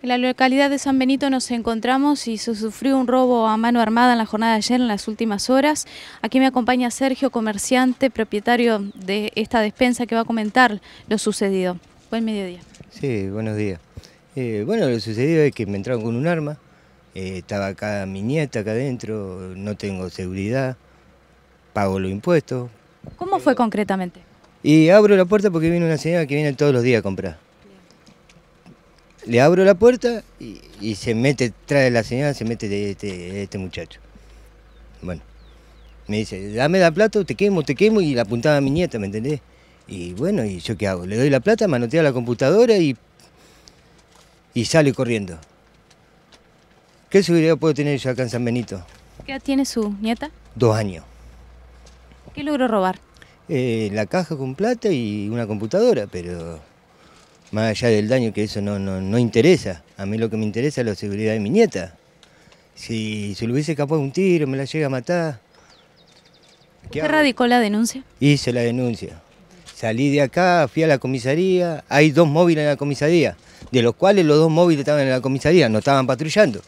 En la localidad de San Benito nos encontramos y se sufrió un robo a mano armada en la jornada de ayer, en las últimas horas. Aquí me acompaña Sergio, comerciante, propietario de esta despensa que va a comentar lo sucedido. Buen mediodía. Sí, buenos días. Eh, bueno, lo sucedido es que me entraron con un arma. Eh, estaba acá mi nieta, acá adentro. No tengo seguridad. Pago los impuestos. ¿Cómo fue concretamente? Y abro la puerta porque viene una señora que viene todos los días a comprar le abro la puerta y, se mete, trae la señal, se mete este, de este, muchacho. Bueno, me dice, dame la plata, te quemo, te quemo, y la apuntaba a mi nieta, ¿me entendés? Y bueno, ¿y yo qué hago? Le doy la plata, manotea la computadora y, y sale corriendo. ¿Qué seguridad puedo tener yo acá en San Benito? ¿Qué edad tiene su nieta? Dos años. ¿Qué logró robar? Eh, la caja con plata y una computadora, pero más allá del daño que eso no, no, interesa. A mí lo que me interesa es la seguridad de mi nieta. Si se le hubiese escapado un tiro, me la llega a matar. ¿Qué radicó la denuncia? Hice la denuncia. Salí de acá, fui a la comisaría. Hay dos móviles en la comisaría, de los cuales los dos móviles estaban en la comisaría, no estaban patrullando.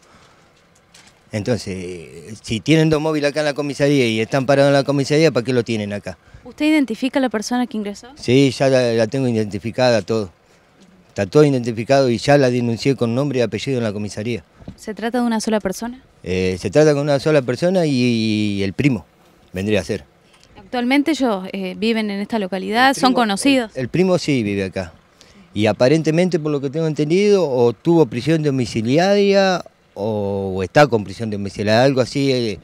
Entonces, si tienen dos móviles acá en la comisaría y están parados en la comisaría, ¿para qué lo tienen acá? ¿Usted identifica a la persona que ingresó? Sí, ya la tengo identificada, todo. Está todo identificado y ya la denuncié con nombre y apellido en la comisaría. ¿Se trata de una sola persona? Eh, se trata con una sola persona y, el primo, vendría a ser. Actualmente ellos eh, viven en esta localidad, son conocidos. El, primo sí vive acá. Y aparentemente, por lo que tengo entendido, o tuvo prisión domiciliaria o, está con prisión domiciliaria, algo así, es eh,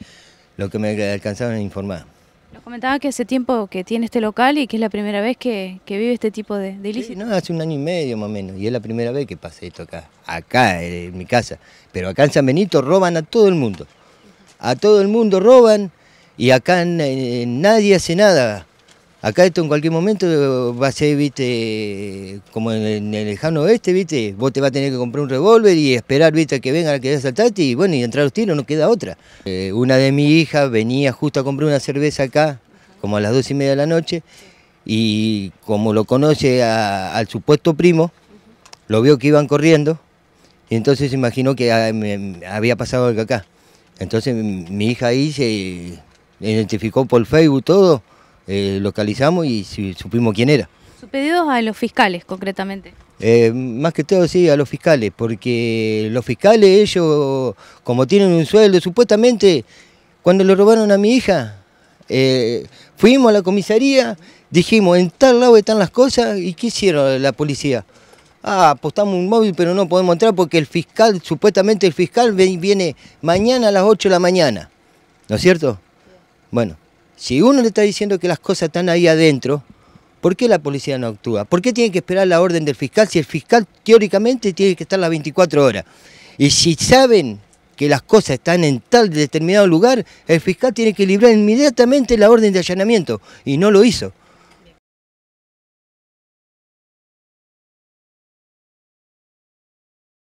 lo que me alcanzaron a informar. Comentaba que hace tiempo que tiene este local y que es la primera vez que, vive este tipo de, delicia no, hace un año y medio más o menos, y es la primera vez que pasa esto acá, acá eh, en mi casa. Pero acá en San Benito roban a todo el mundo, a todo el mundo roban y acá eh, nadie hace nada. Acá esto en cualquier momento va a ser, viste, como en el lejano oeste, viste, vos te vas a tener que comprar un revólver y esperar, viste, que venga, a querer asaltarte y bueno, y entrar los tiros, no queda otra. Eh, una de mis hijas venía justo a comprar una cerveza acá, como a las dos y media de la noche, y como lo conoce al supuesto primo, lo vio que iban corriendo, y entonces imaginó que ah, había pasado algo acá. Entonces mi hija ahí se identificó por Facebook todo, eh, localizamos y supimos quién era. Supedidos a los fiscales concretamente? Eh, más que todo sí, a los fiscales, porque los fiscales ellos, como tienen un sueldo, supuestamente cuando le robaron a mi hija, eh, fuimos a la comisaría, dijimos, en tal lado están las cosas, ¿y qué hicieron la policía? Ah, apostamos un móvil, pero no podemos entrar porque el fiscal, supuestamente el fiscal viene mañana a las 8 de la mañana, ¿no es cierto? Bueno, si uno le está diciendo que las cosas están ahí adentro, ¿por qué la policía no actúa? ¿Por qué tiene que esperar la orden del fiscal si el fiscal teóricamente tiene que estar las 24 horas? Y si saben que las cosas están en tal determinado lugar, el fiscal tiene que librar inmediatamente la orden de allanamiento y no lo hizo.